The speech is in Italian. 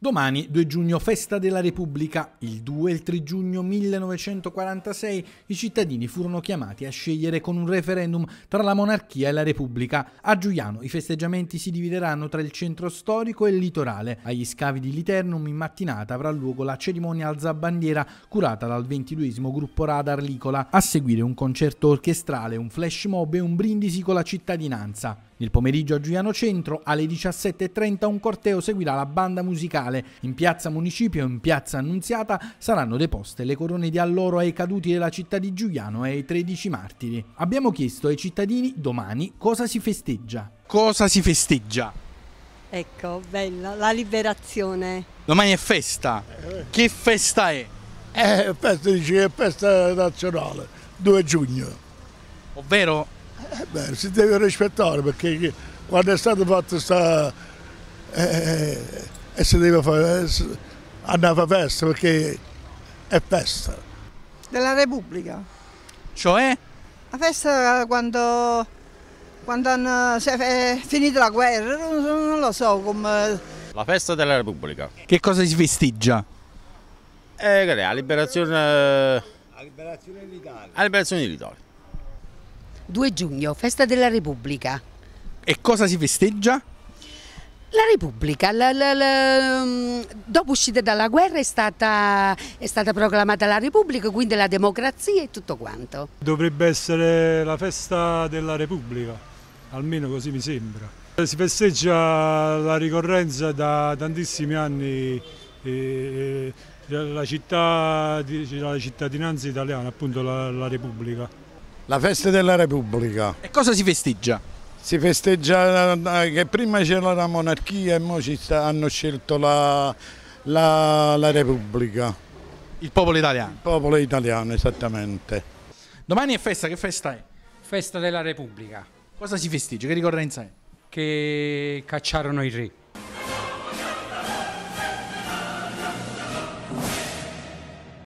Domani, 2 giugno, festa della Repubblica. Il 2 e il 3 giugno 1946 i cittadini furono chiamati a scegliere con un referendum tra la monarchia e la Repubblica. A Giuliano i festeggiamenti si divideranno tra il centro storico e il litorale. Agli scavi di Liternum in mattinata avrà luogo la cerimonia alza bandiera curata dal 22 gruppo Radar Licola. A seguire un concerto orchestrale, un flash mob e un brindisi con la cittadinanza. Nel pomeriggio a Giuliano Centro alle 17.30 un corteo seguirà la banda musicale. In piazza Municipio e in piazza Annunziata saranno deposte le corone di alloro ai caduti della città di Giuliano e ai 13 martiri. Abbiamo chiesto ai cittadini domani cosa si festeggia. Cosa si festeggia? Ecco, bella, la liberazione. Domani è festa. Eh. Che festa è? È eh, festa, dice, è festa nazionale, 2 giugno. Ovvero beh, si deve rispettare perché quando è stato fatto sta, eh, eh, eh si deve eh, fare, andava a festa perché è festa. Della Repubblica. Cioè? La festa quando, quando hanno, si è finita la guerra, non lo so come... Eh. La festa della Repubblica. Che cosa si festeggia? Eh, la liberazione... La liberazione dell'Italia. La liberazione dell'Italia. 2 giugno, festa della Repubblica. E cosa si festeggia? La Repubblica, la, la, la, mm, dopo uscita dalla guerra è stata, è stata, proclamata la Repubblica, quindi la democrazia e tutto quanto. Dovrebbe essere la festa della Repubblica, almeno così mi sembra. Si festeggia la ricorrenza da tantissimi anni eh, della eh, cittadinanza italiana, appunto la Repubblica. La festa della Repubblica. E cosa si festeggia? Si festeggia eh, che prima c'era la monarchia e ora hanno scelto la, la, la Repubblica. Il popolo italiano? Il popolo italiano, esattamente. Domani è festa, che festa è? Festa della Repubblica. Cosa si festeggia? Che ricorrenza è? Che cacciarono i re.